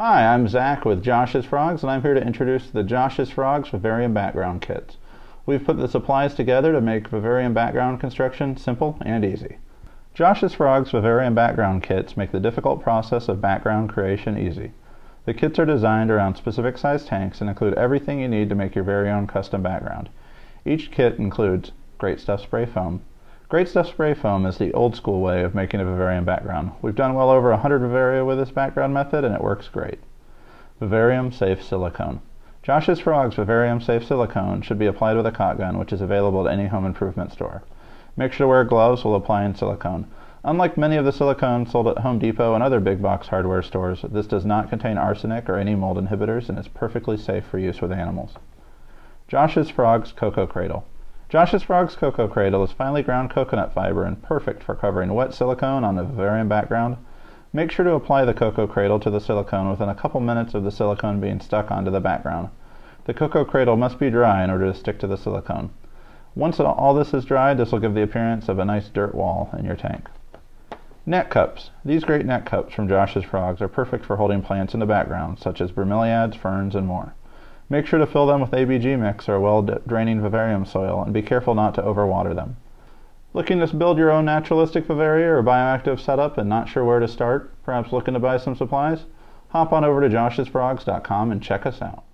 Hi, I'm Zach with Josh's Frogs, and I'm here to introduce the Josh's Frogs Vivarium Background Kits. We've put the supplies together to make vivarium background construction simple and easy. Josh's Frogs Vivarium Background Kits make the difficult process of background creation easy. The kits are designed around specific size tanks and include everything you need to make your very own custom background. Each kit includes Great Stuff Spray Foam, Great Stuff Spray Foam is the old school way of making a Bavarian background. We've done well over 100 vivaria with this background method and it works great. vivarium Safe Silicone. Josh's Frog's vivarium Safe Silicone should be applied with a gun, which is available at any home improvement store. Make sure to wear gloves while applying silicone. Unlike many of the silicone sold at Home Depot and other big box hardware stores, this does not contain arsenic or any mold inhibitors and is perfectly safe for use with animals. Josh's Frog's Cocoa Cradle. Josh's Frog's Cocoa Cradle is finely ground coconut fiber and perfect for covering wet silicone on a vivarium background. Make sure to apply the cocoa cradle to the silicone within a couple minutes of the silicone being stuck onto the background. The cocoa cradle must be dry in order to stick to the silicone. Once all this is dry, this will give the appearance of a nice dirt wall in your tank. Net cups. These great net cups from Josh's Frogs are perfect for holding plants in the background, such as bromeliads, ferns, and more. Make sure to fill them with ABG mix or well-draining vivarium soil, and be careful not to overwater them. Looking to build your own naturalistic vivaria or bioactive setup and not sure where to start? Perhaps looking to buy some supplies? Hop on over to joshsfrogs.com and check us out.